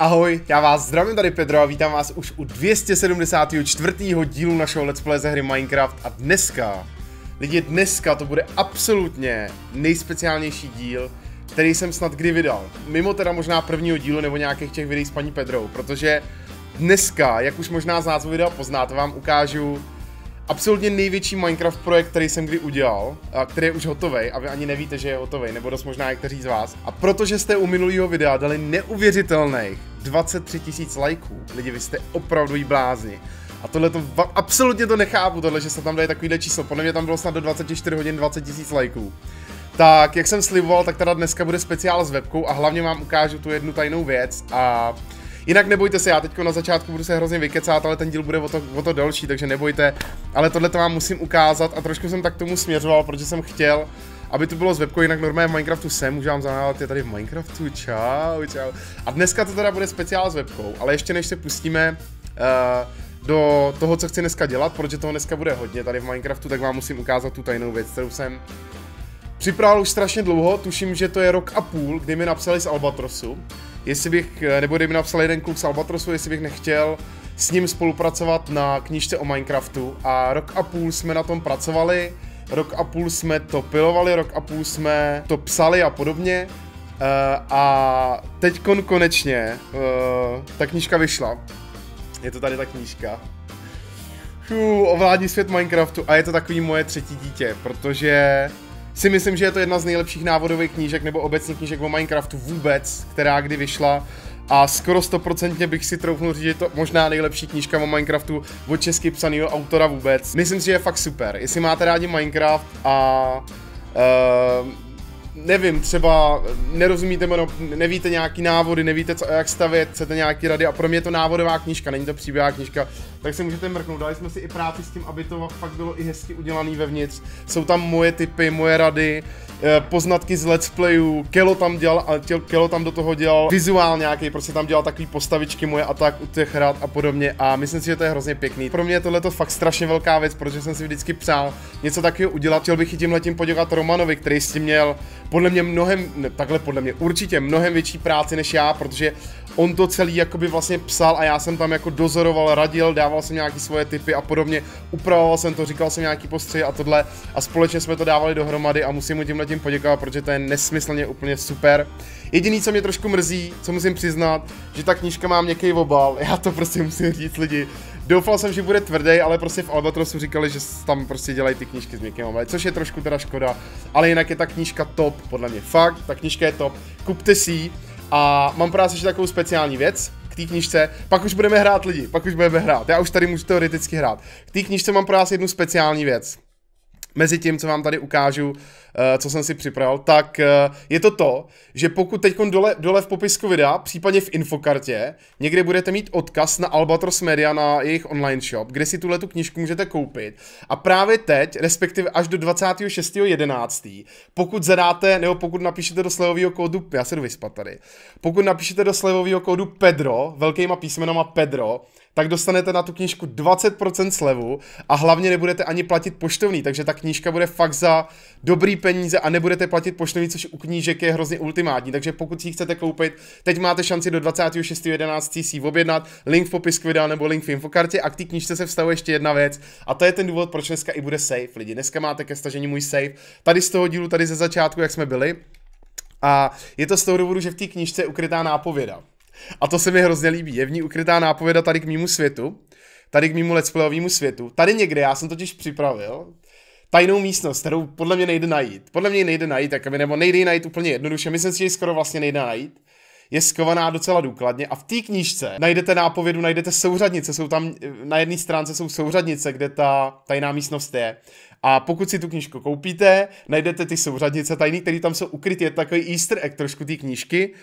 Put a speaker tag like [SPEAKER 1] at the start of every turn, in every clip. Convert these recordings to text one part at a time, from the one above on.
[SPEAKER 1] Ahoj, já vás zdravím tady Pedro a vítám vás už u 274. dílu našeho Let's Play ze hry Minecraft a dneska, lidi dneska to bude absolutně nejspeciálnější díl, který jsem snad kdy vydal. Mimo teda možná prvního dílu nebo nějakých těch videí s paní Pedrou, protože dneska, jak už možná z názvu videa poznáte, vám ukážu absolutně největší Minecraft projekt, který jsem kdy udělal, a který je už hotový, a vy ani nevíte, že je hotový, nebo dost možná někteří z vás. A protože jste u minulého videa dali neuvěřitelných 23 tisíc lajků. Lidi, vy jste opravdu jí blázni. A tohle to absolutně to nechápu, tohle, že se tam dají takovýhle číslo. Podle mě tam bylo snad do 24 hodin 20 tisíc lajků. Tak, jak jsem sliboval, tak teda dneska bude speciál s webkou a hlavně vám ukážu tu jednu tajnou věc a Jinak nebojte se, já teď na začátku budu se hrozně vykecát, ale ten díl bude o to, o to delší, takže nebojte. Ale tohle to vám musím ukázat a trošku jsem tak tomu směřoval, protože jsem chtěl, aby to bylo z webko, jinak normálně v Minecraftu jsem, už vám zanávat, je tady v Minecraftu, čau, čau. A dneska to teda bude speciál s webkou, ale ještě než se pustíme uh, do toho, co chci dneska dělat, protože toho dneska bude hodně tady v Minecraftu, tak vám musím ukázat tu tajnou věc, kterou jsem připravil už strašně dlouho, tuším, že to je rok a půl, kdy mi napsali z Albatrosu, jestli bych, eh, nebo kdy mi napsal jeden kluk z Albatrosu, jestli bych nechtěl s ním spolupracovat na knížce o Minecraftu a rok a půl jsme na tom pracovali, rok a půl jsme to pilovali, rok a půl jsme to psali a podobně. Uh, a teď konečně uh, ta knížka vyšla. Je to tady ta knížka. Chů, ovládní svět Minecraftu a je to takový moje třetí dítě, protože si myslím, že je to jedna z nejlepších návodových knížek nebo obecných knížek o Minecraftu vůbec, která kdy vyšla a skoro stoprocentně bych si troufnul říct, že je to možná nejlepší knížka o Minecraftu od česky psaného autora vůbec. Myslím si, že je fakt super. Jestli máte rádi Minecraft a uh, nevím, třeba nerozumíte, no, nevíte nějaký návody, nevíte, co, jak stavět, chcete nějaký rady a pro mě je to návodová knížka, není to příběhová knížka, tak si můžete mrknout. Dali jsme si i práci s tím, aby to fakt bylo i hezky udělané vevnitř. Jsou tam moje typy, moje rady, uh, Eh, poznatky z let's playů, Kelo tam dělal, Kelo tam do toho dělal vizuál nějaký, prostě tam dělal takový postavičky moje a tak u těch rád a podobně a myslím si, že to je hrozně pěkný. Pro mě je tohle fakt strašně velká věc, protože jsem si vždycky přál něco takového udělat. Chtěl bych i tímhle tím poděkovat Romanovi, který s tím měl podle mě mnohem, ne, takhle podle mě určitě mnohem větší práci než já, protože on to celý jakoby vlastně psal a já jsem tam jako dozoroval, radil, dával jsem nějaký svoje typy a podobně, upravoval jsem to, říkal jsem nějaký postřeh a tohle a společně jsme to dávali dohromady a musím mu tímhle tím poděkovat, protože to je nesmyslně úplně super. Jediný, co mě trošku mrzí, co musím přiznat, že ta knížka má měkký obal, já to prostě musím říct lidi, Doufal jsem, že bude tvrdý, ale prostě v Albatrosu říkali, že tam prostě dělají ty knížky s někým ale což je trošku teda škoda. Ale jinak je ta knížka top, podle mě fakt, ta knížka je top. Kupte si ji, a mám pro vás ještě takovou speciální věc, té knižce, pak už budeme hrát lidi, pak už budeme hrát, já už tady můžu teoreticky hrát. K té knižce mám pro vás jednu speciální věc. Mezi tím, co vám tady ukážu, Eh, co jsem si připravil, tak eh, je to to, že pokud teď dole, dole v popisku videa, případně v infokartě, někde budete mít odkaz na Albatros Media na jejich online shop, kde si tuhle tu knižku můžete koupit. A právě teď, respektive až do 26.11., pokud zadáte, nebo pokud napíšete do slevového kódu, já se jdu vyspat tady, pokud napíšete do slevového kódu Pedro, velkýma písmenama Pedro, tak dostanete na tu knížku 20% slevu a hlavně nebudete ani platit poštovný, takže ta knížka bude fakt za dobrý peníze a nebudete platit poštovní, což u knížek je hrozně ultimátní. Takže pokud si chcete koupit, teď máte šanci do 26.11. si ji objednat. Link v popisku videa nebo link v infokartě. A k té knížce se vztahuje ještě jedna věc. A to je ten důvod, proč dneska i bude safe, lidi. Dneska máte ke stažení můj safe. Tady z toho dílu, tady ze začátku, jak jsme byli. A je to z toho důvodu, že v té knížce je ukrytá nápověda. A to se mi hrozně líbí. Je v ní ukrytá nápověda tady k mýmu světu, tady k mýmu let's světu. Tady někde, já jsem totiž připravil, tajnou místnost, kterou podle mě nejde najít. Podle mě nejde najít, tak nebo nejde najít úplně jednoduše. Myslím si, že ji skoro vlastně nejde najít je skovaná docela důkladně a v té knížce najdete nápovědu, najdete souřadnice, jsou tam na jedné stránce jsou souřadnice, kde ta tajná místnost je. A pokud si tu knížku koupíte, najdete ty souřadnice tajný, které tam jsou ukryty, je takový easter egg trošku té knížky,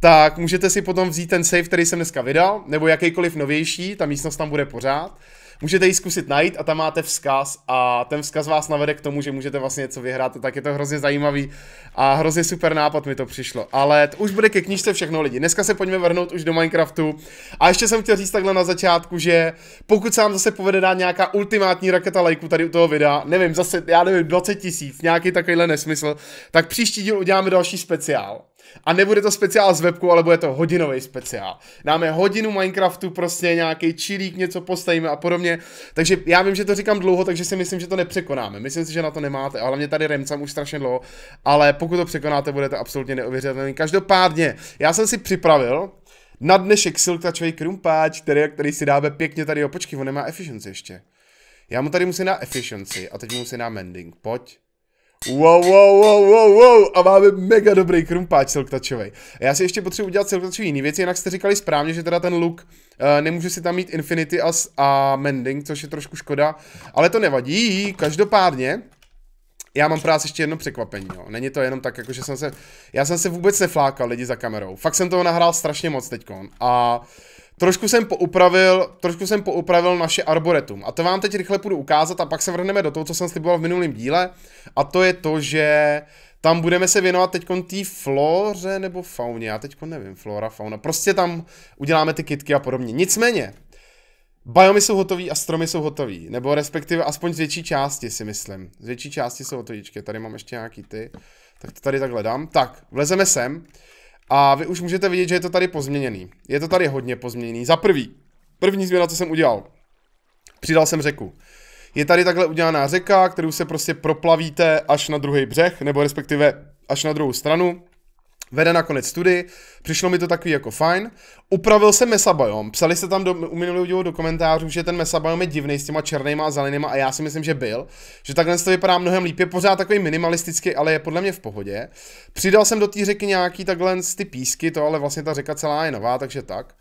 [SPEAKER 1] tak můžete si potom vzít ten save, který jsem dneska vydal, nebo jakýkoliv novější, ta místnost tam bude pořád Můžete ji zkusit najít a tam máte vzkaz a ten vzkaz vás navede k tomu, že můžete vlastně něco vyhrát, tak je to hrozně zajímavý a hrozně super nápad mi to přišlo. Ale to už bude ke knižce všechno lidi. Dneska se pojďme vrhnout už do Minecraftu a ještě jsem chtěl říct takhle na začátku, že pokud se vám zase povede dát nějaká ultimátní raketa lajku tady u toho videa, nevím, zase, já nevím, 20 tisíc, nějaký takovýhle nesmysl, tak příští díl uděláme další speciál. A nebude to speciál z webku, ale bude to hodinový speciál. Dáme hodinu Minecraftu, prostě nějaký čilík, něco postavíme a podobně. Takže já vím, že to říkám dlouho, takže si myslím, že to nepřekonáme. Myslím si, že na to nemáte, ale mě tady remcám už strašně dlouho. Ale pokud to překonáte, budete absolutně neuvěřitelný. Každopádně, já jsem si připravil na dnešek siltačový krumpáč, který, který si dáme pěkně tady. Jo, počkej, on nemá efficiency ještě. Já mu tady musím na efficiency a teď mu musím na mending. Pojď. Wow, wow, wow, wow, wow. A máme mega dobrý krumpáč silktačovej. Já si ještě potřebuji udělat silktačový jiný věci, jinak jste říkali správně, že teda ten look uh, eh, nemůže si tam mít Infinity a, a Mending, což je trošku škoda, ale to nevadí. Každopádně, já mám právě ještě jedno překvapení, jo. Není to jenom tak, jako že jsem se, já jsem se vůbec neflákal lidi za kamerou. Fakt jsem toho nahrál strašně moc teďkon a uh, Trošku jsem poupravil, trošku jsem poupravil naše arboretum. A to vám teď rychle půjdu ukázat a pak se vrhneme do toho, co jsem sliboval v minulém díle. A to je to, že tam budeme se věnovat teď té flóře nebo fauně. Já teď nevím, flora, fauna. Prostě tam uděláme ty kitky a podobně. Nicméně, Biomy jsou hotový a stromy jsou hotový, nebo respektive aspoň z větší části si myslím. Z větší části jsou hotovíčky, tady mám ještě nějaký ty, tak to tady takhle dám. Tak, vlezeme sem. A vy už můžete vidět, že je to tady pozměněný. Je to tady hodně pozměněný. Za prvý, první změna, co jsem udělal. Přidal jsem řeku. Je tady takhle udělaná řeka, kterou se prostě proplavíte až na druhý břeh, nebo respektive až na druhou stranu vede nakonec studii, přišlo mi to takový jako fajn. Upravil se mesabiom, psali se tam do, u minulého do komentářů, že ten mesabiom je divný s těma černýma a zelenýma a já si myslím, že byl, že takhle to vypadá mnohem líp, je pořád takový minimalistický, ale je podle mě v pohodě. Přidal jsem do té řeky nějaký takhle ty písky, to ale vlastně ta řeka celá je nová, takže tak.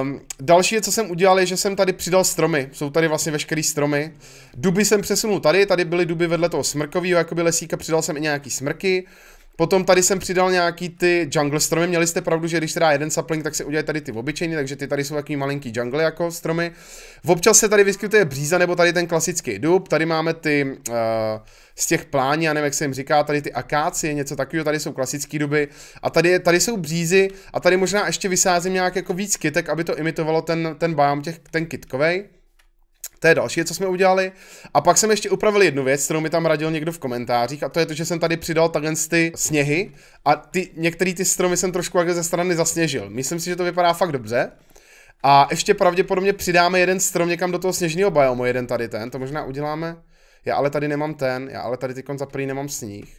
[SPEAKER 1] Um, další je, co jsem udělal, je, že jsem tady přidal stromy. Jsou tady vlastně veškerý stromy. Duby jsem přesunul tady, tady byly duby vedle toho smrkového by lesíka, přidal jsem i nějaký smrky. Potom tady jsem přidal nějaký ty jungle stromy, měli jste pravdu, že když se dá jeden sapling, tak se udělají tady ty obyčejný, takže ty tady jsou takový malinký jungle jako stromy. Občas se tady vyskytuje bříza nebo tady ten klasický dub, tady máme ty uh, z těch plání, já nevím, jak se jim říká, tady ty akácie, něco takového, tady jsou klasické duby a tady, tady jsou břízy a tady možná ještě vysázím nějak jako víc kytek, aby to imitovalo ten, ten biom těch, ten kitkovej. To je další, co jsme udělali. A pak jsem ještě upravil jednu věc, kterou mi tam radil někdo v komentářích, a to je to, že jsem tady přidal takhle ty sněhy a ty, některé ty stromy jsem trošku jak ze strany zasněžil. Myslím si, že to vypadá fakt dobře. A ještě pravděpodobně přidáme jeden strom někam do toho sněžného biomu, jeden tady ten, to možná uděláme. Já ale tady nemám ten, já ale tady teďkon za první nemám sníh.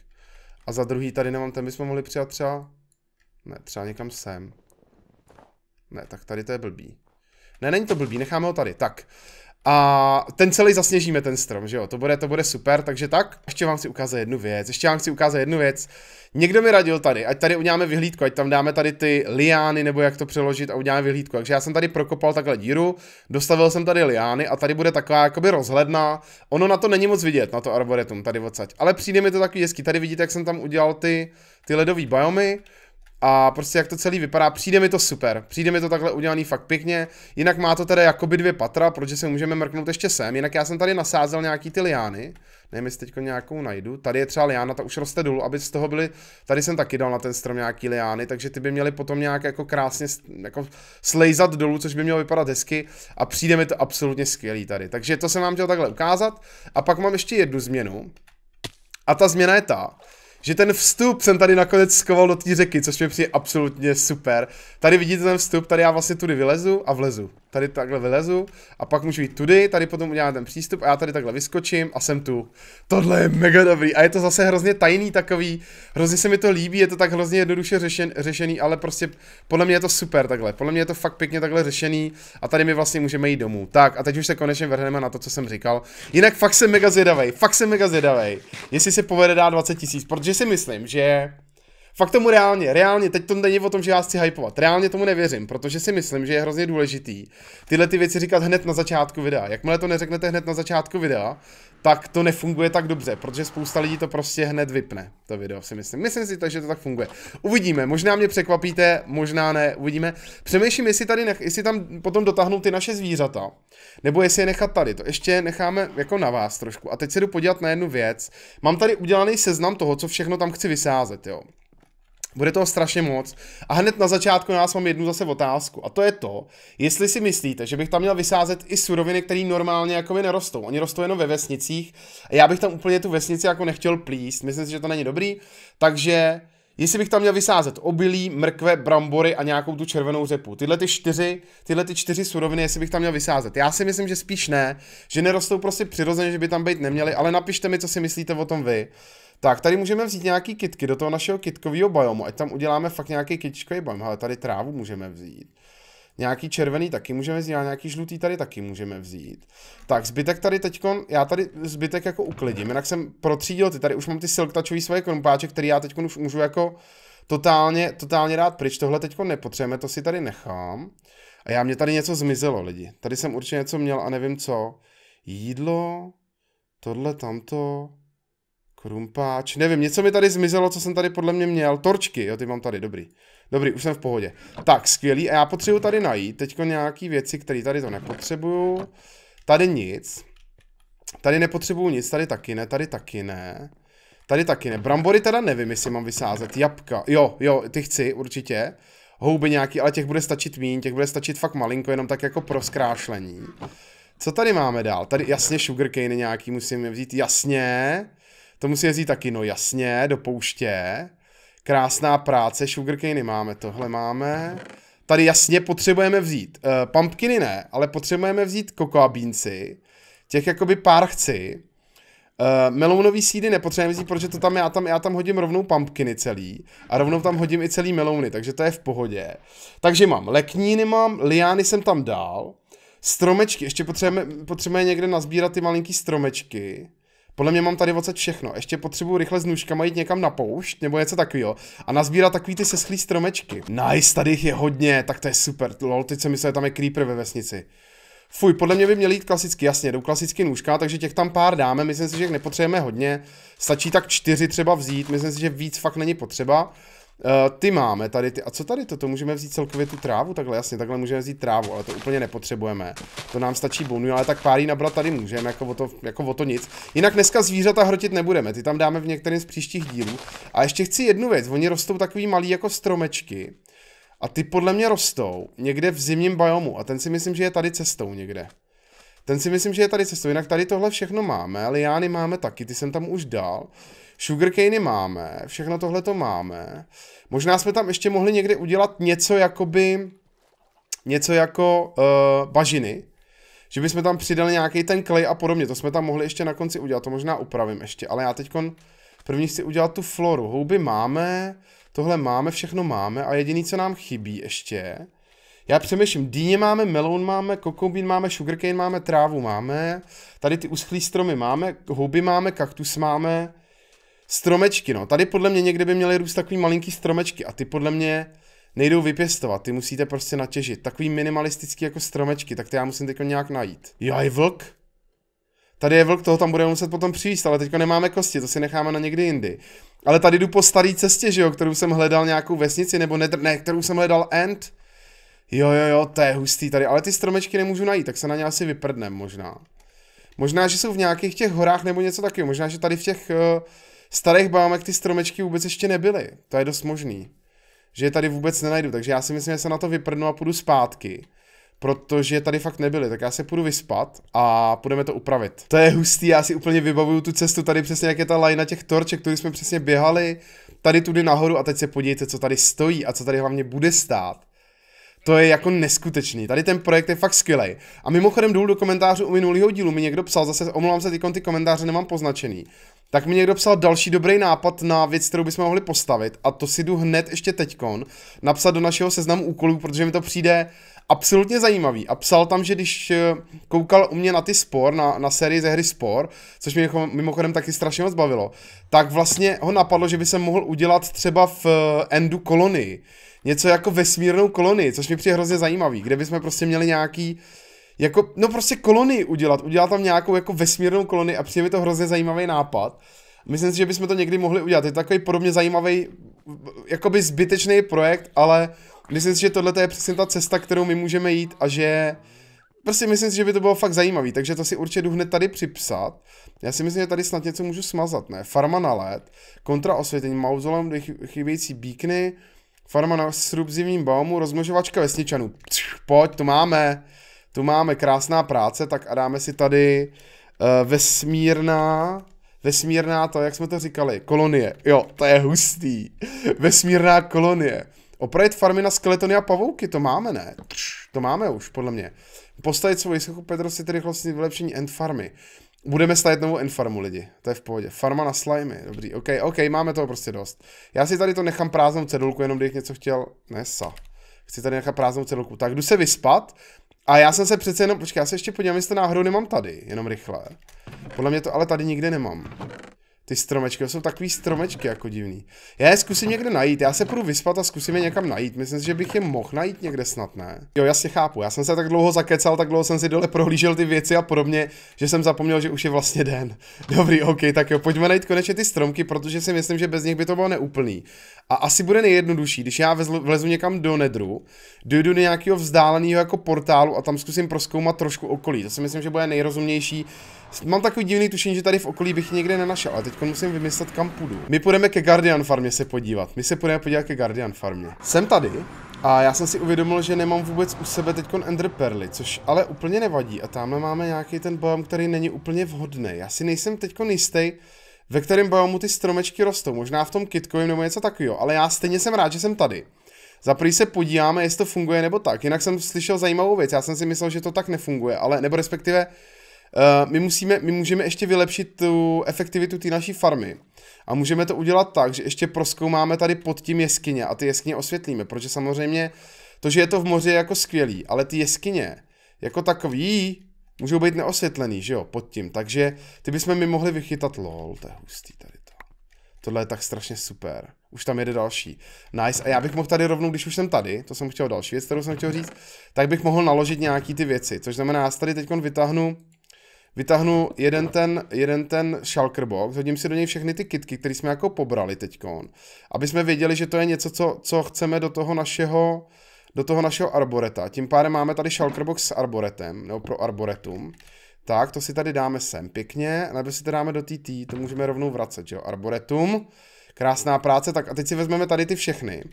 [SPEAKER 1] A za druhý tady nemám ten, bychom mohli přijat třeba... Ne, třeba někam sem. Ne, tak tady to je blbý. Ne, není to blbý, necháme ho tady. Tak, a ten celý zasněžíme, ten strom, že jo, to bude, to bude super, takže tak, ještě vám chci ukázat jednu věc, ještě vám chci ukázat jednu věc. Někdo mi radil tady, ať tady uděláme vyhlídku, ať tam dáme tady ty liány, nebo jak to přeložit a uděláme vyhlídku. Takže já jsem tady prokopal takhle díru, dostavil jsem tady liány a tady bude taková jakoby rozhledná. Ono na to není moc vidět, na to arboretum tady odsaď, ale přijde mi to takový hezký. Tady vidíte, jak jsem tam udělal ty, ty ledové biomy a prostě jak to celý vypadá, přijde mi to super, přijde mi to takhle udělaný fakt pěkně, jinak má to tedy jakoby dvě patra, protože se můžeme mrknout ještě sem, jinak já jsem tady nasázel nějaký ty liány, nevím jestli teďko nějakou najdu, tady je třeba liána, ta už roste dolů, aby z toho byly, tady jsem taky dal na ten strom nějaký liány, takže ty by měly potom nějak jako krásně jako slejzat dolů, což by mělo vypadat hezky a přijde mi to absolutně skvělý tady, takže to jsem vám chtěl takhle ukázat a pak mám ještě jednu změnu a ta změna je ta, že ten vstup jsem tady nakonec skoval do té řeky, což mi přijde absolutně super. Tady vidíte ten vstup, tady já vlastně tudy vylezu a vlezu tady takhle vylezu a pak můžu jít tudy, tady potom udělám ten přístup a já tady takhle vyskočím a jsem tu. Tohle je mega dobrý a je to zase hrozně tajný takový, hrozně se mi to líbí, je to tak hrozně jednoduše řešen, řešený, ale prostě podle mě je to super takhle, podle mě je to fakt pěkně takhle řešený a tady my vlastně můžeme jít domů. Tak a teď už se konečně vrhneme na to, co jsem říkal. Jinak fakt jsem mega zvědavej, fakt jsem mega zvědavej, jestli se povede dát 20 tisíc, protože si myslím, že fakt tomu reálně, reálně, teď to není o tom, že já chci hypovat, reálně tomu nevěřím, protože si myslím, že je hrozně důležitý tyhle ty věci říkat hned na začátku videa. Jakmile to neřeknete hned na začátku videa, tak to nefunguje tak dobře, protože spousta lidí to prostě hned vypne, to video si myslím. Myslím si, to, že to tak funguje. Uvidíme, možná mě překvapíte, možná ne, uvidíme. Přemýšlím, jestli tady, nech, jestli tam potom dotáhnou ty naše zvířata, nebo jestli je nechat tady, to ještě necháme jako na vás trošku. A teď se jdu podívat na jednu věc. Mám tady udělaný seznam toho, co všechno tam chci vysázet, jo. Bude toho strašně moc. A hned na začátku já mám jednu zase otázku. A to je to, jestli si myslíte, že bych tam měl vysázet i suroviny, které normálně jako by nerostou. Oni rostou jenom ve vesnicích. A já bych tam úplně tu vesnici jako nechtěl plíst. Myslím si, že to není dobrý. Takže jestli bych tam měl vysázet obilí, mrkve, brambory a nějakou tu červenou řepu. Tyhle ty čtyři, tyhle ty čtyři suroviny, jestli bych tam měl vysázet. Já si myslím, že spíš ne, že nerostou prostě přirozeně, že by tam být neměli, ale napište mi, co si myslíte o tom vy. Tak, tady můžeme vzít nějaký kitky do toho našeho kitkového biomu, ať tam uděláme fakt nějaký kitkový biom. Ale tady trávu můžeme vzít. Nějaký červený taky můžeme vzít, a nějaký žlutý tady taky můžeme vzít. Tak, zbytek tady teď, já tady zbytek jako uklidím, jinak jsem protřídil ty, tady už mám ty silktačový svoje krumpáče, který já teď už můžu jako totálně, totálně rád pryč, tohle teď nepotřebujeme, to si tady nechám. A já mě tady něco zmizelo, lidi. Tady jsem určitě něco měl a nevím co. Jídlo, tohle, tamto, Krumpáč, nevím, něco mi tady zmizelo, co jsem tady podle mě měl. Torčky, jo, ty mám tady, dobrý. Dobrý, už jsem v pohodě. Tak, skvělý. A já potřebuji tady najít teďko nějaký věci, které tady to nepotřebuju. Tady nic. Tady nepotřebuju nic, tady taky ne, tady taky ne. Tady taky ne. Brambory teda nevím, jestli mám vysázet. Jabka, jo, jo, ty chci, určitě. Houby nějaký, ale těch bude stačit míň, těch bude stačit fakt malinko, jenom tak jako pro zkrášlení. Co tady máme dál? Tady jasně sugarcane nějaký musím vzít, jasně. To musí jezdit taky, no jasně, do pouště. Krásná práce, sugarcane máme, tohle máme. Tady jasně potřebujeme vzít, uh, pumpkiny ne, ale potřebujeme vzít beansy. těch jakoby pár chci. Uh, eh, melounový sídy nepotřebujeme vzít, protože to tam já, tam já tam hodím rovnou pumpkiny celý a rovnou tam hodím i celý melouny, takže to je v pohodě. Takže mám lekníny mám, liány jsem tam dal, stromečky, ještě potřebujeme, potřebujeme někde nazbírat ty malinký stromečky. Podle mě mám tady odsaď všechno. Ještě potřebuji rychle s nůžkama jít někam na poušť nebo něco takového a nazbírat takový ty seschlý stromečky. Nice, tady jich je hodně, tak to je super. Lol, teď se myslím, že tam je creeper ve vesnici. Fuj, podle mě by měl jít klasicky, jasně, jdou klasicky nůžka, takže těch tam pár dáme, myslím si, že jich nepotřebujeme hodně. Stačí tak čtyři třeba vzít, myslím si, že víc fakt není potřeba. Uh, ty máme tady ty. A co tady to? To můžeme vzít celkově tu trávu? Takhle jasně, takhle můžeme vzít trávu, ale to úplně nepotřebujeme. To nám stačí bonu, ale tak pár jí nabrat tady můžeme, jako o, to, jako o to nic. Jinak dneska zvířata hrotit nebudeme, ty tam dáme v některém z příštích dílů. A ještě chci jednu věc, oni rostou takový malý jako stromečky. A ty podle mě rostou někde v zimním biomu a ten si myslím, že je tady cestou někde. Ten si myslím, že je tady cestou, jinak tady tohle všechno máme, liány máme taky, ty jsem tam už dal. Sugarcane máme, všechno tohle to máme. Možná jsme tam ještě mohli někdy udělat něco jakoby, něco jako uh, bažiny, že bychom tam přidali nějaký ten klej a podobně, to jsme tam mohli ještě na konci udělat, to možná upravím ještě, ale já teďkon první chci udělat tu floru, houby máme, tohle máme, všechno máme a jediný, co nám chybí ještě, já přemýšlím, dýně máme, meloun máme, kokobín máme, sugarcane máme, trávu máme, tady ty uschlý stromy máme, houby máme, kaktus máme, Stromečky, no. Tady podle mě někde by měly růst takový malinký stromečky a ty podle mě nejdou vypěstovat, ty musíte prostě natěžit. Takový minimalistický jako stromečky, tak ty já musím teď nějak najít. Jo, je vlk? Tady je vlk, toho tam budeme muset potom přijít, ale teďka nemáme kosti, to si necháme na někdy jindy. Ale tady jdu po staré cestě, že jo, kterou jsem hledal nějakou vesnici, nebo ne, ne kterou jsem hledal end. Jo, jo, jo, to je hustý tady, ale ty stromečky nemůžu najít, tak se na ně asi vyprdnem možná. Možná, že jsou v nějakých těch horách nebo něco takového, možná, že tady v těch uh, starých bámek ty stromečky vůbec ještě nebyly. To je dost možný. Že je tady vůbec nenajdu. Takže já si myslím, že se na to vyprdnu a půjdu zpátky. Protože tady fakt nebyly, tak já se půjdu vyspat a půjdeme to upravit. To je hustý, já si úplně vybavuju tu cestu tady přesně, jak je ta lajna těch torček, který jsme přesně běhali tady tudy nahoru a teď se podívejte, co tady stojí a co tady hlavně bude stát. To je jako neskutečný. Tady ten projekt je fakt skvělý. A mimochodem důl do komentářů u minulého dílu mi někdo psal, zase omlouvám se, ty ty komentáře nemám poznačený. Tak mi někdo psal další dobrý nápad na věc, kterou bychom mohli postavit, a to si jdu hned ještě teďkon napsat do našeho seznamu úkolů, protože mi to přijde absolutně zajímavý. A psal tam, že když eh, koukal u mě na ty spor, na, na sérii ze hry Spor, což mě mimochodem taky strašně moc bavilo, tak vlastně ho napadlo, že by se mohl udělat třeba v eh, Endu kolonii něco jako vesmírnou kolonii, což mi přijde hrozně zajímavý, kde bychom prostě měli nějaký, jako, no prostě kolonii udělat, udělat tam nějakou jako vesmírnou kolonii a přijde mi to hrozně zajímavý nápad. Myslím si, že bychom to někdy mohli udělat. Je to takový podobně zajímavý, jakoby zbytečný projekt, ale myslím si, že tohle je přesně ta cesta, kterou my můžeme jít a že prostě myslím si, že by to bylo fakt zajímavý, takže to si určitě jdu hned tady připsat. Já si myslím, že tady snad něco můžu smazat, ne? Farma na led, kontra osvětlení, mauzolem, chybějící bíkny, Farma na zimním baumu, rozmnožovačka vesničanů. pojď, to máme. Tu máme krásná práce, tak a dáme si tady uh, vesmírná, vesmírná to, jak jsme to říkali, kolonie. Jo, to je hustý. vesmírná kolonie. Opravit farmy na skeletony a pavouky, to máme, ne? to máme už, podle mě. Postavit svou jiskoku Pedro si rychlostní vylepšení end farmy. Budeme stajet novou Enfarmu lidi, to je v pohodě. Farma na slimy, dobrý, ok, ok, máme toho prostě dost. Já si tady to nechám prázdnou cedulku, jenom kdybych něco chtěl, nesa. Chci tady nechat prázdnou cedulku, tak jdu se vyspat. A já jsem se přece jenom, počkej, já se ještě podívám, jestli náhodou nemám tady, jenom rychle. Podle mě to ale tady nikde nemám. Ty stromečky, to jsou takový stromečky jako divný. Já je zkusím někde najít, já se půjdu vyspat a zkusím je někam najít. Myslím si, že bych je mohl najít někde snad, ne? Jo, si chápu, já jsem se tak dlouho zakecal, tak dlouho jsem si dole prohlížel ty věci a podobně, že jsem zapomněl, že už je vlastně den. Dobrý, ok, tak jo, pojďme najít konečně ty stromky, protože si myslím, že bez nich by to bylo neúplný. A asi bude nejjednodušší, když já vezlu, vlezu někam do nedru, dojdu do nějakého vzdáleného jako portálu a tam zkusím proskoumat trošku okolí. To si myslím, že bude nejrozumnější, Mám takový divný tušení, že tady v okolí bych někde nenašel, ale teď musím vymyslet, kam půjdu. My půjdeme ke Guardian farmě se podívat. My se půjdeme podívat ke Guardian farmě. Jsem tady, a já jsem si uvědomil, že nemám vůbec u sebe teď Ender Perly, což ale úplně nevadí. A tamhle máme nějaký ten biom, který není úplně vhodný. Já si nejsem teď jistý, ve kterém biomu ty stromečky rostou. Možná v tom kitkovém nebo něco takového, ale já stejně jsem rád, že jsem tady. Za prvý se podíváme, jestli to funguje nebo tak. Jinak jsem slyšel zajímavou věc. Já jsem si myslel, že to tak nefunguje, ale nebo respektive Eh, my, musíme, my můžeme ještě vylepšit tu efektivitu té naší farmy. A můžeme to udělat tak, že ještě proskoumáme tady pod tím jeskyně a ty jeskyně osvětlíme, protože samozřejmě to, že je to v moři je jako skvělý, ale ty jeskyně jako takový můžou být neosvětlený, že jo, pod tím. Takže ty bychom mi mohli vychytat, lol, to je hustý tady to. Tohle je tak strašně super. Už tam jede další. Nice. A já bych mohl tady rovnou, když už jsem tady, to jsem chtěl další věc, kterou jsem chtěl říct, tak bych mohl naložit nějaký ty věci. Což znamená, já tady teď vytáhnu vytáhnu jeden ten, jeden ten box, hodím si do něj všechny ty kitky, které jsme jako pobrali teď. aby jsme věděli, že to je něco, co, co chceme do toho našeho do toho našeho arboreta. Tím pádem máme tady box s arboretem, nebo pro arboretum. Tak, to si tady dáme sem pěkně, nebo si to dáme do TT, to můžeme rovnou vracet, jo, arboretum. Krásná práce, tak a teď si vezmeme tady ty všechny.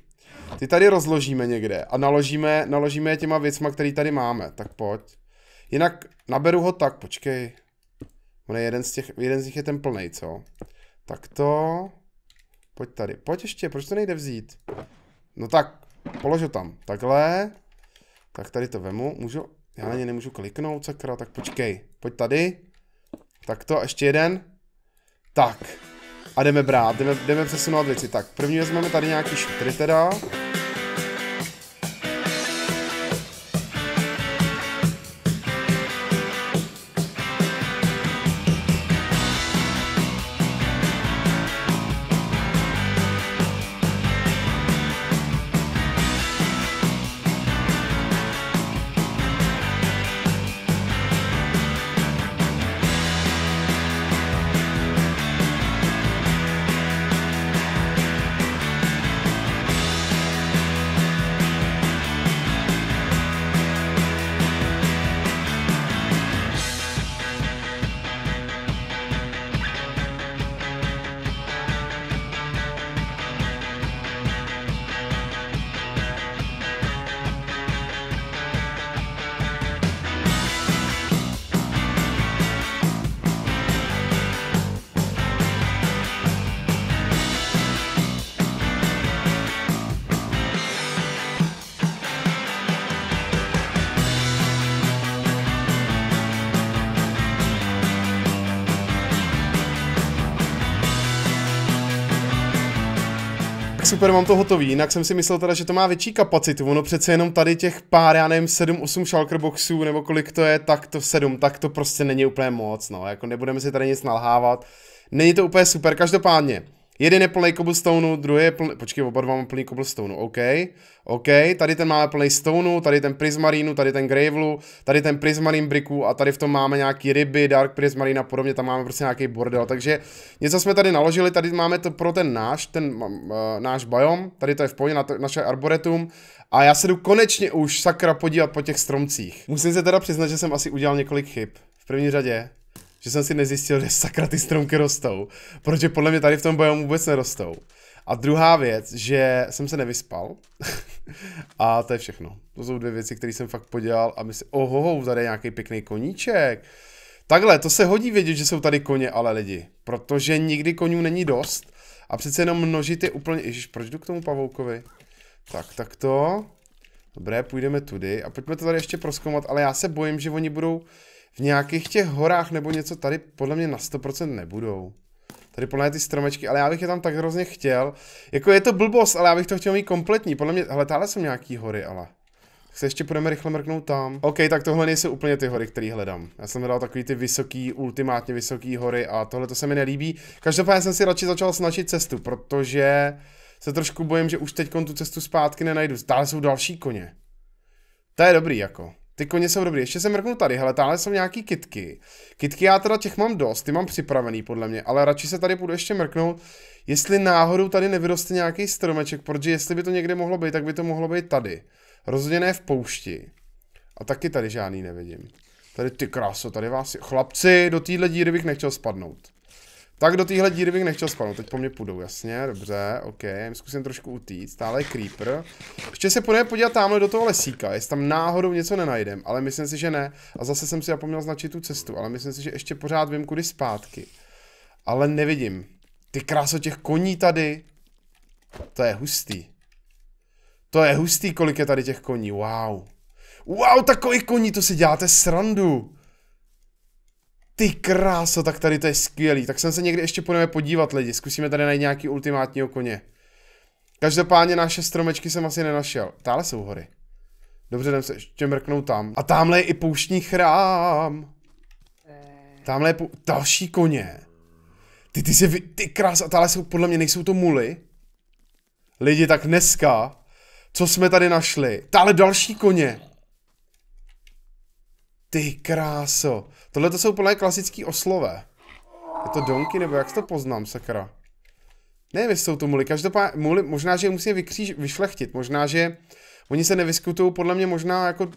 [SPEAKER 1] Ty tady rozložíme někde a naložíme, naložíme je těma věcma, které tady máme, tak pojď. Jinak naberu ho tak, počkej. On je jeden z těch, jeden z nich je ten plnej, co? Tak to... Pojď tady, pojď ještě, proč to nejde vzít? No tak, polož ho tam, takhle. Tak tady to vemu, můžu, já na ně nemůžu kliknout, sakra, tak počkej, pojď tady. Tak to, ještě jeden. Tak. A jdeme brát, jdeme, jdeme přesunout věci. Tak, první vezmeme tady nějaký šutry teda. super, mám to hotový, jinak jsem si myslel teda, že to má větší kapacitu, ono přece jenom tady těch pár, já nevím, 7-8 shulker boxů, nebo kolik to je, tak to 7, tak to prostě není úplně moc, no, jako nebudeme si tady nic nalhávat, není to úplně super, každopádně, Jeden je plný cobblestoneu, druhý je plný, počkej, oba dva mám plný cobblestoneu, OK, OK, tady ten máme plný stoneu, tady ten prismarínu, tady ten gravelu, tady ten prismarín briku a tady v tom máme nějaký ryby, dark prismarín a podobně, tam máme prostě nějaký bordel, takže něco jsme tady naložili, tady máme to pro ten náš, ten uh, náš biom, tady to je v pohodě, na to, naše arboretum a já se jdu konečně už sakra podívat po těch stromcích. Musím se teda přiznat, že jsem asi udělal několik chyb. V první řadě že jsem si nezjistil, že sakra ty stromky rostou, protože podle mě tady v tom biomu vůbec nerostou. A druhá věc, že jsem se nevyspal. a to je všechno. To jsou dvě věci, které jsem fakt podělal a myslím, ohoho, tady je nějaký pěkný koníček. Takhle, to se hodí vědět, že jsou tady koně, ale lidi. Protože nikdy koní není dost. A přece jenom množit je úplně... ježiš, proč jdu k tomu pavoukovi? Tak, tak to. Dobré, půjdeme tudy a pojďme to tady ještě proskoumat, ale já se bojím, že oni budou v nějakých těch horách nebo něco tady podle mě na 100% nebudou. Tady podle mě ty stromečky, ale já bych je tam tak hrozně chtěl. Jako je to blbost, ale já bych to chtěl mít kompletní. Podle mě, hele, tady jsou nějaký hory, ale. Tak se ještě půjdeme rychle mrknout tam. OK, tak tohle nejsou úplně ty hory, které hledám. Já jsem hledal takový ty vysoký, ultimátně vysoký hory a tohle to se mi nelíbí. Každopádně jsem si radši začal snažit cestu, protože se trošku bojím, že už teď tu cestu zpátky nenajdu. Tady jsou další koně. To je dobrý jako. Ty koně jsou dobrý. Ještě jsem mrknu tady, hele, tamhle jsou nějaký kitky. Kitky já teda těch mám dost, ty mám připravený podle mě, ale radši se tady půjdu ještě mrknout, jestli náhodou tady nevyroste nějaký stromeček, protože jestli by to někde mohlo být, tak by to mohlo být tady. Rozhodně ne v poušti. A taky tady žádný nevidím. Tady ty kráso, tady vás, chlapci, do téhle díry bych nechtěl spadnout. Tak do téhle díry bych nechtěl spadnout, teď po mně půjdou, jasně, dobře, ok, zkusím trošku utíct, stále je creeper. Ještě se půjdeme podívat tamhle do toho lesíka, jestli tam náhodou něco nenajdem, ale myslím si, že ne. A zase jsem si zapomněl značit tu cestu, ale myslím si, že ještě pořád vím, kudy zpátky. Ale nevidím. Ty kráso těch koní tady. To je hustý. To je hustý, kolik je tady těch koní, wow. Wow, takových koní, to si děláte srandu. Ty kráso, tak tady to je skvělý. Tak jsem se někdy ještě půjdeme podívat lidi. Zkusíme tady najít nějaký ultimátní koně. Každopádně naše stromečky jsem asi nenašel. Tále jsou hory. Dobře, jdem se ještě mrknout tam. A tamhle je i pouštní chrám. Tamhle je pou... další koně. Ty, ty se vy... ty krás, a tále jsou, podle mě nejsou to muly. Lidi, tak dneska, co jsme tady našli? Tále další koně. Ty kráso. Tohle to jsou plné klasický oslové. Je to donky, nebo jak to poznám, sakra? Nevím, jestli jsou to muly. Každopádně, muly, možná, že je musím vykříž, vyšlechtit. Možná, že oni se nevyskutují podle mě možná jako,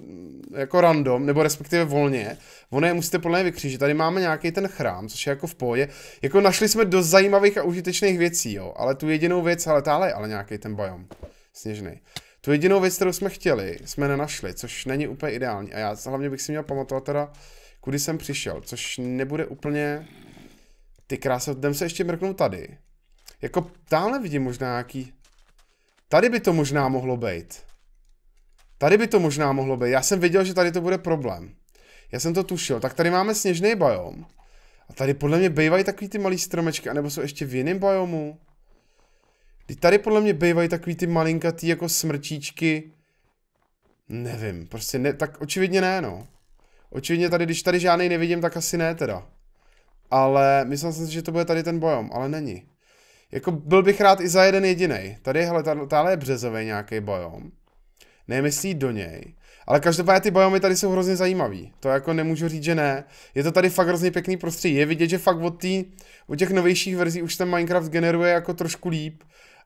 [SPEAKER 1] jako random, nebo respektive volně. Ono je musíte podle mě vykřížit. Tady máme nějaký ten chrám, což je jako v pohodě. Jako našli jsme dost zajímavých a užitečných věcí, jo. Ale tu jedinou věc, ale tále, ale nějaký ten bajom. Sněžný. Tu jedinou věc, kterou jsme chtěli, jsme nenašli, což není úplně ideální. A já hlavně bych si měl pamatovat teda, kudy jsem přišel, což nebude úplně... Ty krásy, jdem se ještě mrknout tady. Jako tamhle vidím možná nějaký... Tady by to možná mohlo být. Tady by to možná mohlo být. Já jsem viděl, že tady to bude problém. Já jsem to tušil. Tak tady máme sněžný bajom. A tady podle mě bývají takový ty malý stromečky, anebo jsou ještě v jiném bajomu. Teď tady podle mě bývají takový ty malinkatý jako smrčíčky. Nevím, prostě ne, tak očividně ne, no. Očividně tady, když tady žádný nevidím, tak asi ne teda. Ale myslel jsem si, že to bude tady ten bojom, ale není. Jako byl bych rád i za jeden jediný. Tady, hele, ta je březový nějaký bojom. Nemyslí do něj. Ale každopádně ty bojomy tady jsou hrozně zajímavý. To jako nemůžu říct, že ne. Je to tady fakt hrozně pěkný prostředí. Je vidět, že fakt od, tý, od těch novějších verzí už ten Minecraft generuje jako trošku líp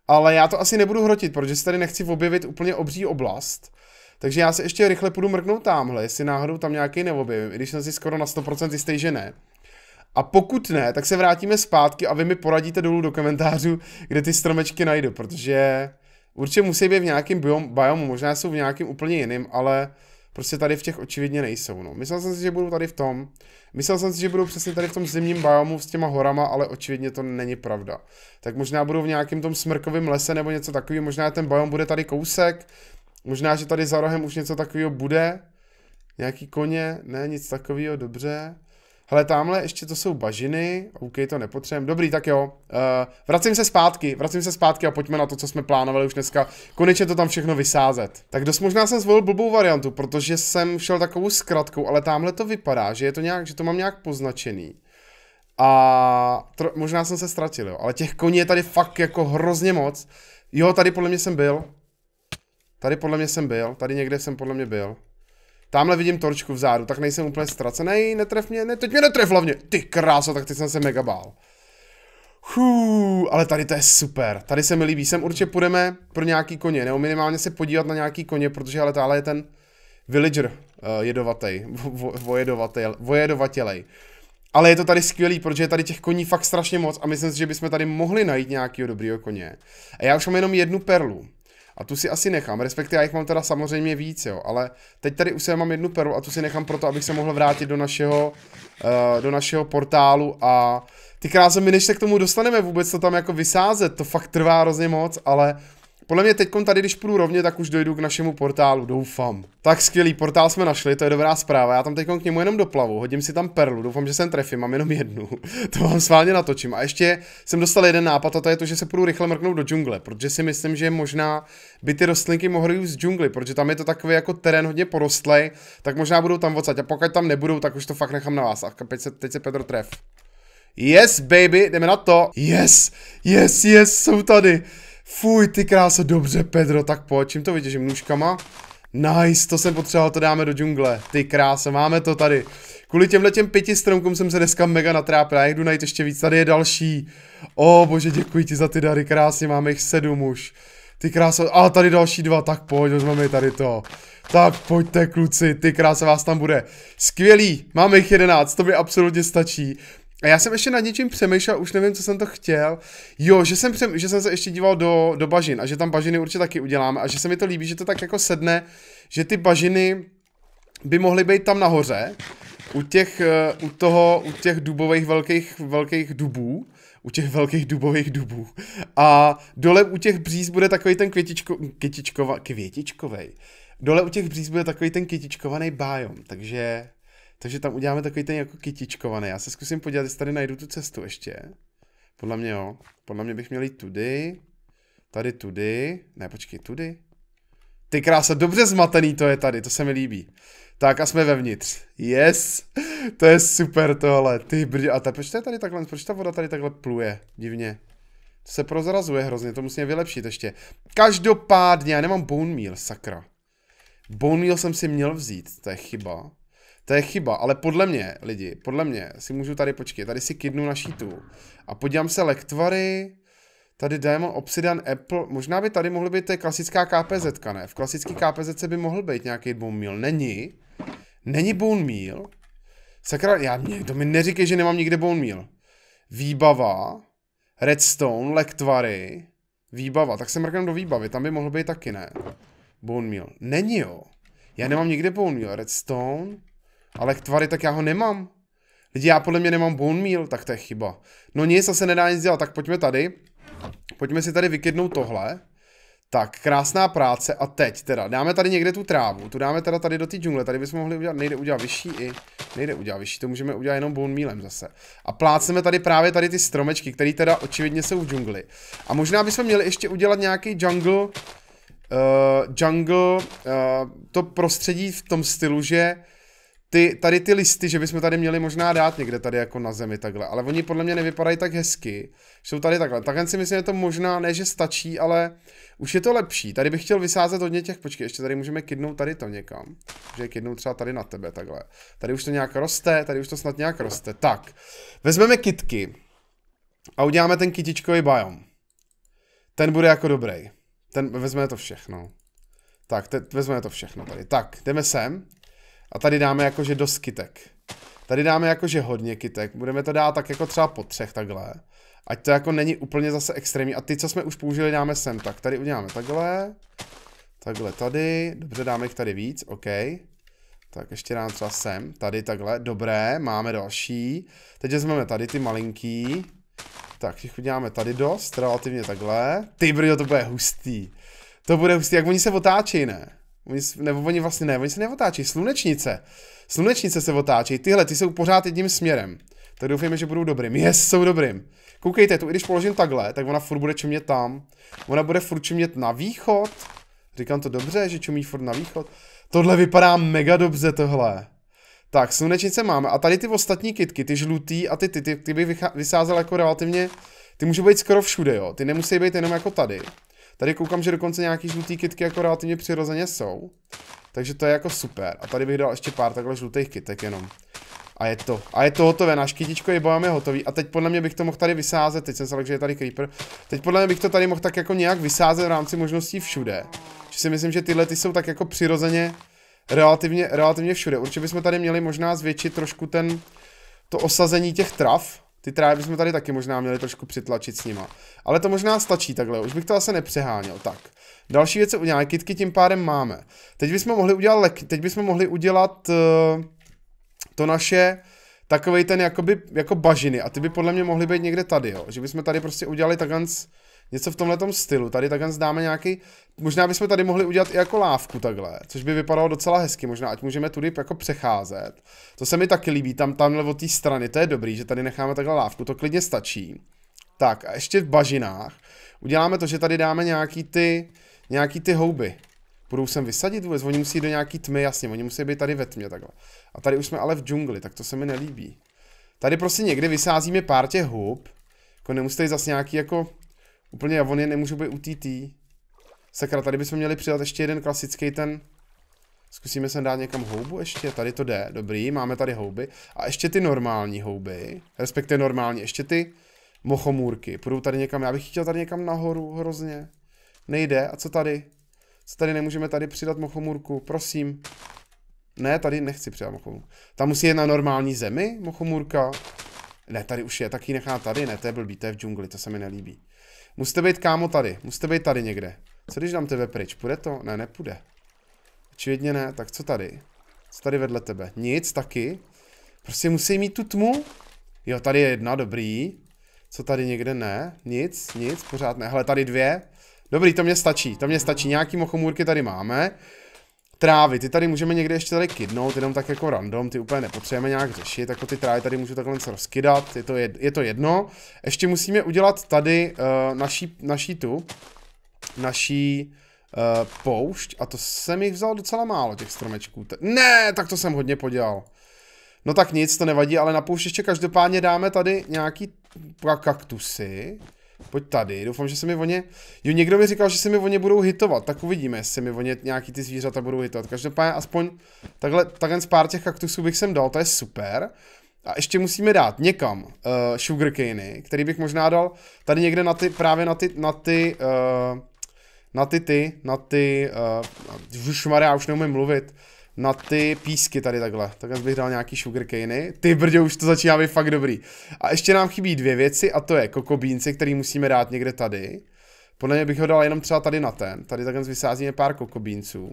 [SPEAKER 1] ale já to asi nebudu hrotit, protože si tady nechci objevit úplně obří oblast. Takže já se ještě rychle půjdu mrknout tamhle, jestli náhodou tam nějaký neobjevím, i když jsem si skoro na 100% jistý, že ne. A pokud ne, tak se vrátíme zpátky a vy mi poradíte dolů do komentářů, kde ty stromečky najdu, protože určitě musí být v nějakém biomu, možná jsou v nějakém úplně jiném, ale prostě tady v těch očividně nejsou. No. Myslel jsem si, že budou tady v tom, myslel jsem si, že budou přesně tady v tom zimním biomu s těma horama, ale očividně to není pravda. Tak možná budou v nějakém tom smrkovém lese nebo něco takového, možná ten biom bude tady kousek, možná, že tady za rohem už něco takového bude, nějaký koně, ne, nic takového, dobře. Hele, tamhle ještě to jsou bažiny, OK, to nepotřebujeme. Dobrý, tak jo, uh, vracím se zpátky, vracím se zpátky a pojďme na to, co jsme plánovali už dneska. Konečně to tam všechno vysázet. Tak dost možná jsem zvolil blbou variantu, protože jsem šel takovou zkratkou, ale tamhle to vypadá, že je to nějak, že to mám nějak poznačený. A tro, možná jsem se ztratil, jo, ale těch koní je tady fakt jako hrozně moc. Jo, tady podle mě jsem byl. Tady podle mě jsem byl, tady někde jsem podle mě byl. Tamhle vidím torčku vzadu, tak nejsem úplně ztracený, netref mě, ne, teď mě netref hlavně. Ty kráso, tak teď jsem se mega bál. Hů, ale tady to je super, tady se mi líbí, sem určitě půjdeme pro nějaký koně, nebo minimálně se podívat na nějaký koně, protože ale tohle je ten villager uh, jedovatej, vo, vojedovatej, vojedovatělej. Ale je to tady skvělý, protože je tady těch koní fakt strašně moc a myslím si, že bychom tady mohli najít nějakého dobrýho koně. A já už mám jenom jednu perlu. A tu si asi nechám, respektive já jich mám teda samozřejmě víc, jo, ale teď tady už sebe mám jednu peru a tu si nechám proto, abych se mohl vrátit do našeho, uh, do našeho portálu a ty krása, my než se k tomu dostaneme vůbec to tam jako vysázet, to fakt trvá hrozně moc, ale podle mě teď tady, když půjdu rovně, tak už dojdu k našemu portálu, doufám. Tak skvělý, portál jsme našli, to je dobrá zpráva. Já tam teď k němu jenom doplavu, hodím si tam perlu, doufám, že jsem trefím, mám jenom jednu. to vám sválně natočím. A ještě jsem dostal jeden nápad, a to je to, že se půjdu rychle mrknout do džungle, protože si myslím, že možná by ty rostlinky mohly jít z džungly, protože tam je to takový jako terén hodně porostlej, tak možná budou tam vocať. A pokud tam nebudou, tak už to fakt nechám na vás. A teď se, teď se Pedro tref. Yes, baby, jdeme na to. Yes, yes, yes, jsou tady. Fuj, ty krása, dobře Pedro, tak pojď, čím to vytěžím, nůžkama? Nice, to jsem potřeboval, to dáme do džungle, ty krása, máme to tady. Kvůli těmhle těm pěti stromkům jsem se dneska mega natrápil, já jdu najít ještě víc, tady je další. O oh, bože, děkuji ti za ty dary, krásně, máme jich sedm už. Ty krása, a tady další dva, tak pojď, vezmeme tady to. Tak pojďte kluci, ty krása vás tam bude. Skvělý, máme jich jedenáct, to mi absolutně stačí. A já jsem ještě nad něčím přemýšlel, už nevím, co jsem to chtěl. Jo, že jsem, přem, že jsem se ještě díval do, do bažin a že tam bažiny určitě taky uděláme a že se mi to líbí, že to tak jako sedne, že ty bažiny by mohly být tam nahoře, u těch, eh, u toho, u těch dubových velkých, velkých dubů, u těch velkých dubových dubů. A dole u těch bříz bude takový ten květičko, květičkova, květičkovej. Dole u těch bříz bude takový ten kytičkovaný bájom, takže takže tam uděláme takový ten jako kytičkovaný. Já se zkusím podívat, jestli tady najdu tu cestu ještě. Podle mě jo. Podle mě bych měl jít tudy. Tady tudy. Ne, počkej, tudy. Ty krása, dobře zmatený to je tady, to se mi líbí. Tak a jsme vevnitř. Yes! To je super tohle. Ty brdě, a ta, proč to je tady takhle, proč ta voda tady takhle pluje? Divně. To se prozrazuje hrozně, to musíme vylepšit ještě. Každopádně, já nemám bone meal, sakra. Bone meal jsem si měl vzít, to je chyba. To je chyba, ale podle mě, lidi, podle mě si můžu tady počkej, tady si kidnu na šítu a podívám se lektvary, tady Diamond Obsidian Apple, možná by tady mohly být, to je klasická KPZ, ne? V klasický KPZ se by mohl být nějaký bone meal, není, není bone meal, sakra, já, to mi neříkej, že nemám nikde bone meal, výbava, redstone, lektvary, výbava, tak se mrknu do výbavy, tam by mohl být taky, ne? Bone meal, není jo, já nemám nikde bone meal, redstone, ale k tvary tak já ho nemám. Lidi, já podle mě nemám bone meal, tak to je chyba. No nic, se nedá nic dělat, tak pojďme tady. Pojďme si tady vykydnout tohle. Tak, krásná práce a teď teda, dáme tady někde tu trávu, tu dáme teda tady do té džungle, tady bychom mohli udělat, nejde udělat vyšší i, nejde udělat vyšší, to můžeme udělat jenom bone mealem zase. A pláceme tady právě tady ty stromečky, které teda očividně jsou v džungli. A možná bychom měli ještě udělat nějaký jungle, uh, jungle, uh, to prostředí v tom stylu, že ty, tady ty listy, že bychom tady měli možná dát někde tady jako na zemi takhle, ale oni podle mě nevypadají tak hezky, jsou tady takhle. Takhle si myslím, že to možná ne, že stačí, ale už je to lepší. Tady bych chtěl vysázet hodně těch, počkej, ještě tady můžeme kidnout tady to někam, že kidnout třeba tady na tebe takhle. Tady už to nějak roste, tady už to snad nějak roste. Tak, vezmeme kitky a uděláme ten kitičkový biom. Ten bude jako dobrý. Ten vezmeme to všechno. Tak, te, vezmeme to všechno tady. Tak, jdeme sem. A tady dáme jakože dost kytek. Tady dáme jakože hodně kytek. Budeme to dát tak jako třeba po třech takhle. Ať to jako není úplně zase extrémní. A ty, co jsme už použili, dáme sem. Tak tady uděláme takhle. Takhle tady. Dobře, dáme jich tady víc. OK. Tak ještě dám třeba sem. Tady takhle. Dobré, máme další. Teď vezmeme tady ty malinký. Tak, těch uděláme tady dost, relativně takhle. Ty brdo, to bude hustý. To bude hustý, jak oni se otáčí, ne? Oni, nebo oni vlastně ne, oni se neotáčí, slunečnice. Slunečnice se otáčí. tyhle, ty jsou pořád jedním směrem. Tak doufejme, že budou dobrým. Yes, jsou dobrým. Koukejte, tu i když položím takhle, tak ona furt bude čumět tam. Ona bude furt čumět na východ. Říkám to dobře, že čumí furt na východ. Tohle vypadá mega dobře, tohle. Tak, slunečnice máme. A tady ty ostatní kitky, ty žlutý a ty, ty, ty, ty bych vysázel jako relativně... Ty můžou být skoro všude, jo. Ty nemusí být jenom jako tady. Tady koukám, že dokonce nějaký žlutý kitky jako relativně přirozeně jsou. Takže to je jako super. A tady bych dal ještě pár takhle žlutých kytek jenom. A je to. A je to hotové, náš kytičko je bojem je hotový. A teď podle mě bych to mohl tady vysázet, teď jsem se že je tady creeper. Teď podle mě bych to tady mohl tak jako nějak vysázet v rámci možností všude. Či si myslím, že tyhle ty jsou tak jako přirozeně relativně, relativně všude. Určitě bychom tady měli možná zvětšit trošku ten, to osazení těch trav. Ty trávy bychom tady taky možná měli trošku přitlačit s nima. Ale to možná stačí takhle, už bych to asi nepřeháněl. Tak, další věc u nějaké kitky tím pádem máme. Teď bychom mohli udělat, lek, teď bychom mohli udělat uh, to naše takový ten jakoby, jako bažiny a ty by podle mě mohly být někde tady, jo. Že bychom tady prostě udělali takhle něco v tomhle stylu. Tady takhle zdáme nějaký, možná bychom tady mohli udělat i jako lávku takhle, což by vypadalo docela hezky, možná ať můžeme tudy jako přecházet. To se mi taky líbí, tam tamhle od té strany, to je dobrý, že tady necháme takhle lávku, to klidně stačí. Tak a ještě v bažinách uděláme to, že tady dáme nějaký ty, nějaký ty houby. Budou sem vysadit vůbec, oni musí do nějaký tmy, jasně, oni musí být tady ve tmě takhle. A tady už jsme ale v džungli, tak to se mi nelíbí. Tady prostě někdy vysázíme pár těch hub, jako nemusíte tady zase nějaký jako Úplně javony nemůžu být TT. Sakra, tady bychom měli přidat ještě jeden klasický ten... Zkusíme sem dát někam houbu ještě, tady to jde, dobrý, máme tady houby. A ještě ty normální houby, respektive normální, ještě ty mochomůrky. Půjdou tady někam, já bych chtěl tady někam nahoru, hrozně. Nejde, a co tady? Co tady nemůžeme tady přidat mochomůrku, prosím. Ne, tady nechci přidat mochomůrku. Tam musí jít na normální zemi, mochomůrka. Ne, tady už je, tak ji nechá tady, ne, to je blbý, to je v džungli, to se mi nelíbí. Musíte být kámo tady, musíte být tady někde. Co když dám tebe pryč, půjde to? Ne, nepůjde. Očividně ne, tak co tady? Co tady vedle tebe? Nic, taky. Prostě musí mít tu tmu. Jo, tady je jedna, dobrý. Co tady někde ne? Nic, nic, pořád ne. Hele, tady dvě. Dobrý, to mě stačí, to mě stačí. Nějaký mochomůrky tady máme. Trávy, ty tady můžeme někde ještě tady kidnout, jenom tak jako random, ty úplně nepotřebujeme nějak řešit, jako ty trávy tady můžu takhle něco rozkydat, je to, jed, je to jedno. Ještě musíme udělat tady uh, naší, naší tu, naší uh, poušť a to jsem jich vzal docela málo těch stromečků. T ne, tak to jsem hodně podělal. No tak nic, to nevadí, ale na poušť ještě každopádně dáme tady nějaký kaktusy. Pojď tady, doufám, že se mi voně... Jo, někdo mi říkal, že se mi voně budou hitovat, tak uvidíme, jestli se mi voně nějaký ty zvířata budou hitovat. Každopádně aspoň takhle, takhle z pár těch kaktusů bych sem dal, to je super. A ještě musíme dát někam uh, eh, sugarcany, který bych možná dal tady někde na ty, právě na ty, na ty, uh, na ty ty, na ty, uh, eh, už já už neumím mluvit, na ty písky tady takhle. Tak bych dal nějaký sugarcany. Ty brdě, už to začíná být fakt dobrý. A ještě nám chybí dvě věci a to je kokobínci, který musíme dát někde tady. Podle mě bych ho dal jenom třeba tady na ten. Tady takhle vysázíme pár kokobínců.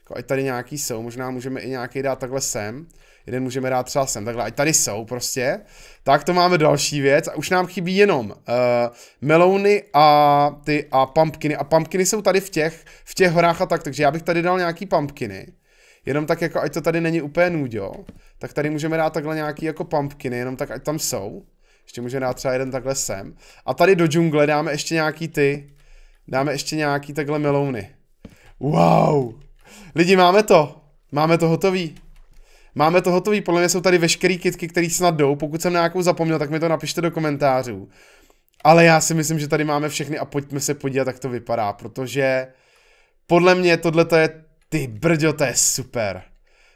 [SPEAKER 1] Jako ať tady nějaký jsou, možná můžeme i nějaký dát takhle sem. Jeden můžeme dát třeba sem, takhle, ať tady jsou prostě. Tak to máme další věc a už nám chybí jenom uh, melouny a ty a pumpkiny. A pumpkiny jsou tady v těch, v těch horách a tak, takže já bych tady dal nějaký pumpkiny jenom tak jako, ať to tady není úplně jo, tak tady můžeme dát takhle nějaký jako pumpkiny, jenom tak, ať tam jsou. Ještě můžeme dát třeba jeden takhle sem. A tady do džungle dáme ještě nějaký ty, dáme ještě nějaký takhle melouny. Wow! Lidi, máme to! Máme to hotový. Máme to hotový, podle mě jsou tady veškerý kitky, které snad jdou, pokud jsem nějakou zapomněl, tak mi to napište do komentářů. Ale já si myslím, že tady máme všechny a pojďme se podívat, jak to vypadá, protože podle mě tohle je ty brďo, to je super.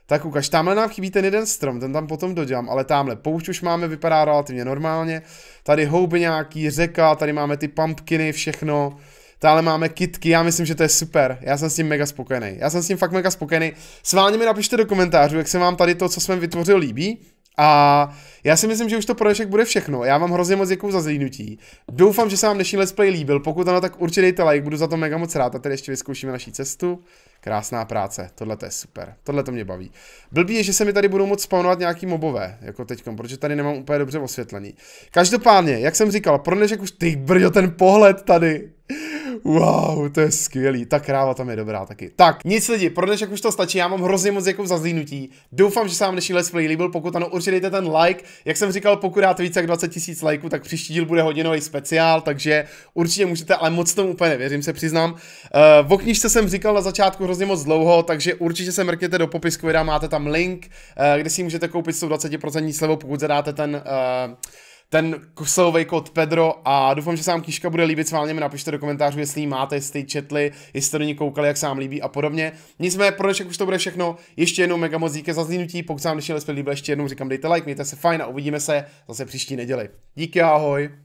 [SPEAKER 1] Tak ukaž, tamhle nám chybí ten jeden strom, ten tam potom dodělám, ale tamhle pouč už máme, vypadá relativně normálně. Tady houby nějaký, řeka, tady máme ty pumpkiny, všechno. Dále máme kitky, já myslím, že to je super. Já jsem s tím mega spokojený. Já jsem s tím fakt mega spokojený. S vámi mi napište do komentářů, jak se vám tady to, co jsem vytvořil, líbí. A já si myslím, že už to pro dnešek bude všechno. Já vám hrozně moc děkuji za zlínutí. Doufám, že se vám dnešní let's play líbil. Pokud ano, tak určitě dejte like, budu za to mega moc rád. A tady ještě vyzkoušíme naší cestu. Krásná práce, tohle to je super, tohle to mě baví. Blbý je, že se mi tady budou moc spawnovat nějaký mobové, jako teď, protože tady nemám úplně dobře osvětlení. Každopádně, jak jsem říkal, pro dnešek už, ty brdo, ten pohled tady, Wow, to je skvělý. Ta kráva tam je dobrá taky. Tak, nic lidi, pro dnešek už to stačí, já mám hrozně moc jako zlínutí. Doufám, že se vám dnešní let's play líbil, pokud ano, určitě dejte ten like. Jak jsem říkal, pokud dáte více jak 20 tisíc lajků, tak příští díl bude hodinový speciál, takže určitě můžete, ale moc tomu úplně nevěřím, se přiznám. Uh, eh, o knižce jsem říkal na začátku hrozně moc dlouho, takže určitě se mrkněte do popisku videa, máte tam link, uh, kde si můžete koupit s 20% slevou, pokud zadáte ten uh, ten kuselový kód Pedro a doufám, že se vám knížka bude líbit, sválně mi napište do komentářů, jestli ji máte, jestli ji četli, jestli do ní koukali, jak se vám líbí a podobně. Nicméně pro dnešek už to bude všechno, ještě jednou mega moc díky za zlínutí, pokud se vám dnešní líbil, ještě jednou říkám dejte like, mějte se fajn a uvidíme se zase příští neděli. Díky ahoj!